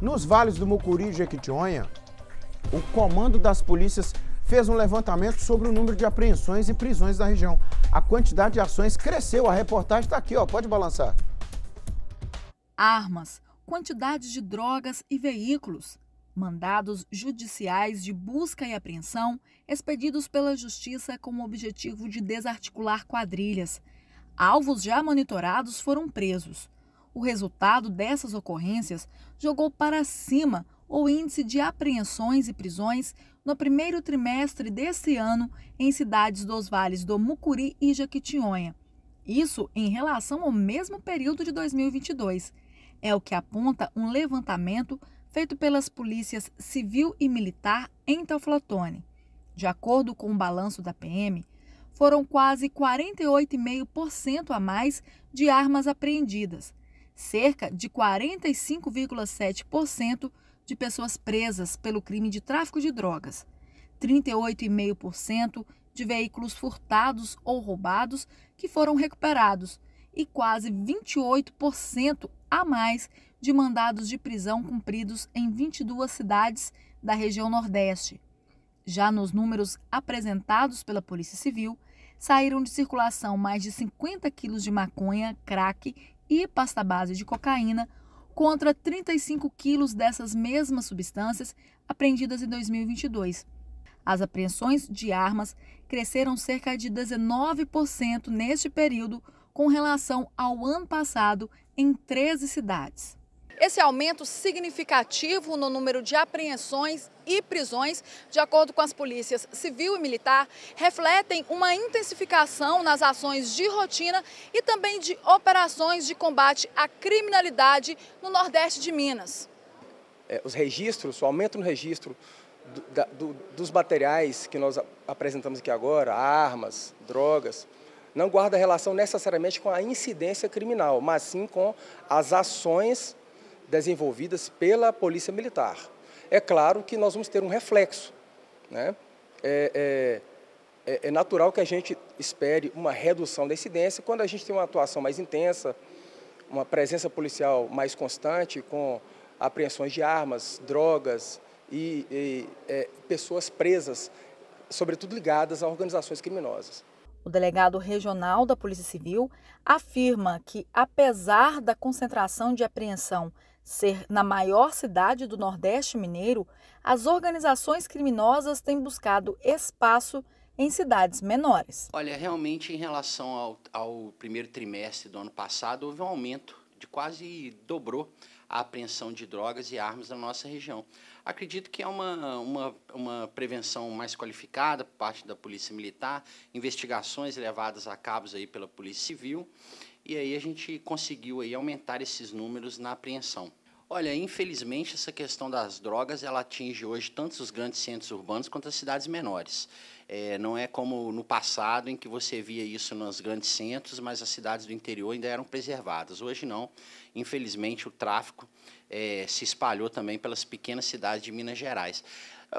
Nos vales do Mucuri e Jequitinhonha, o comando das polícias fez um levantamento sobre o número de apreensões e prisões da região. A quantidade de ações cresceu. A reportagem está aqui, ó. pode balançar. Armas, quantidade de drogas e veículos, mandados judiciais de busca e apreensão expedidos pela Justiça com o objetivo de desarticular quadrilhas. Alvos já monitorados foram presos. O resultado dessas ocorrências jogou para cima o índice de apreensões e prisões no primeiro trimestre deste ano em cidades dos vales do Mucuri e Jaquitinhonha. Isso em relação ao mesmo período de 2022. É o que aponta um levantamento feito pelas polícias civil e militar em Teoflotone. De acordo com o balanço da PM, foram quase 48,5% a mais de armas apreendidas, cerca de 45,7% de pessoas presas pelo crime de tráfico de drogas, 38,5% de veículos furtados ou roubados que foram recuperados e quase 28% a mais de mandados de prisão cumpridos em 22 cidades da região Nordeste. Já nos números apresentados pela Polícia Civil, saíram de circulação mais de 50 quilos de maconha, crack e pasta base de cocaína contra 35 quilos dessas mesmas substâncias apreendidas em 2022. As apreensões de armas cresceram cerca de 19% neste período com relação ao ano passado em 13 cidades. Esse aumento significativo no número de apreensões e prisões, de acordo com as polícias civil e militar, refletem uma intensificação nas ações de rotina e também de operações de combate à criminalidade no Nordeste de Minas. É, os registros, o aumento no registro do, da, do, dos materiais que nós apresentamos aqui agora, armas, drogas, não guarda relação necessariamente com a incidência criminal, mas sim com as ações desenvolvidas pela Polícia Militar. É claro que nós vamos ter um reflexo. Né? É, é, é, é natural que a gente espere uma redução da incidência quando a gente tem uma atuação mais intensa, uma presença policial mais constante, com apreensões de armas, drogas e, e é, pessoas presas, sobretudo ligadas a organizações criminosas. O delegado regional da Polícia Civil afirma que, apesar da concentração de apreensão ser na maior cidade do Nordeste mineiro, as organizações criminosas têm buscado espaço em cidades menores. Olha, realmente em relação ao, ao primeiro trimestre do ano passado, houve um aumento de quase dobrou a apreensão de drogas e armas na nossa região. Acredito que é uma, uma, uma prevenção mais qualificada por parte da Polícia Militar, investigações levadas a cabo aí pela Polícia Civil, e aí a gente conseguiu aí aumentar esses números na apreensão. Olha, infelizmente essa questão das drogas ela atinge hoje tanto os grandes centros urbanos quanto as cidades menores. É, não é como no passado em que você via isso nos grandes centros, mas as cidades do interior ainda eram preservadas. Hoje não. Infelizmente o tráfico é, se espalhou também pelas pequenas cidades de Minas Gerais.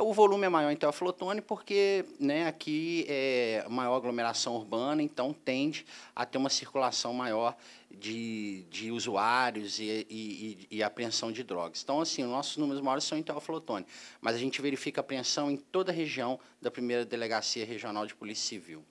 O volume é maior em Teoflotone porque né, aqui é maior aglomeração urbana, então tende a ter uma circulação maior de, de usuários e, e, e, e apreensão de drogas. Então, assim, nossos números maiores são em Teoflotone, mas a gente verifica apreensão em toda a região da primeira delegacia regional de polícia civil.